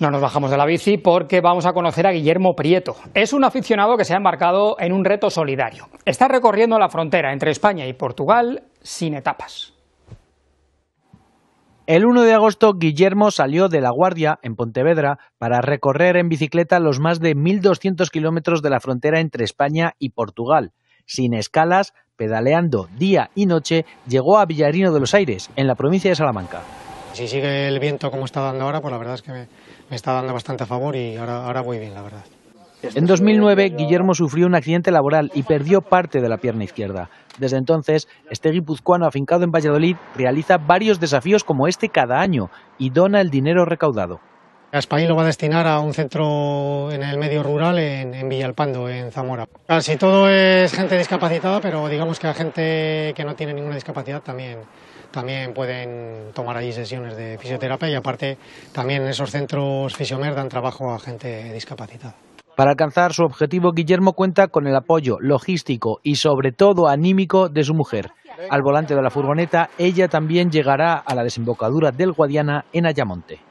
No nos bajamos de la bici porque vamos a conocer a Guillermo Prieto. Es un aficionado que se ha embarcado en un reto solidario. Está recorriendo la frontera entre España y Portugal sin etapas. El 1 de agosto, Guillermo salió de La Guardia, en Pontevedra, para recorrer en bicicleta los más de 1.200 kilómetros de la frontera entre España y Portugal. Sin escalas, pedaleando día y noche, llegó a Villarino de los Aires, en la provincia de Salamanca. Si sigue el viento como está dando ahora, pues la verdad es que me, está dando bastante a favor y ahora, ahora voy bien, la verdad. En 2009, Guillermo sufrió un accidente laboral y perdió parte de la pierna izquierda. Desde entonces, este guipuzcoano afincado en Valladolid realiza varios desafíos como este cada año y dona el dinero recaudado. España lo va a destinar a un centro en el medio rural en en Villalpando, en Zamora. Casi todo es gente discapacitada, pero digamos que a gente que no tiene ninguna discapacidad también, también pueden tomar allí sesiones de fisioterapia y aparte también en esos centros fisiomer dan trabajo a gente discapacitada. Para alcanzar su objetivo, Guillermo cuenta con el apoyo logístico y sobre todo anímico de su mujer. Al volante de la furgoneta, ella también llegará a la desembocadura del Guadiana en Ayamonte.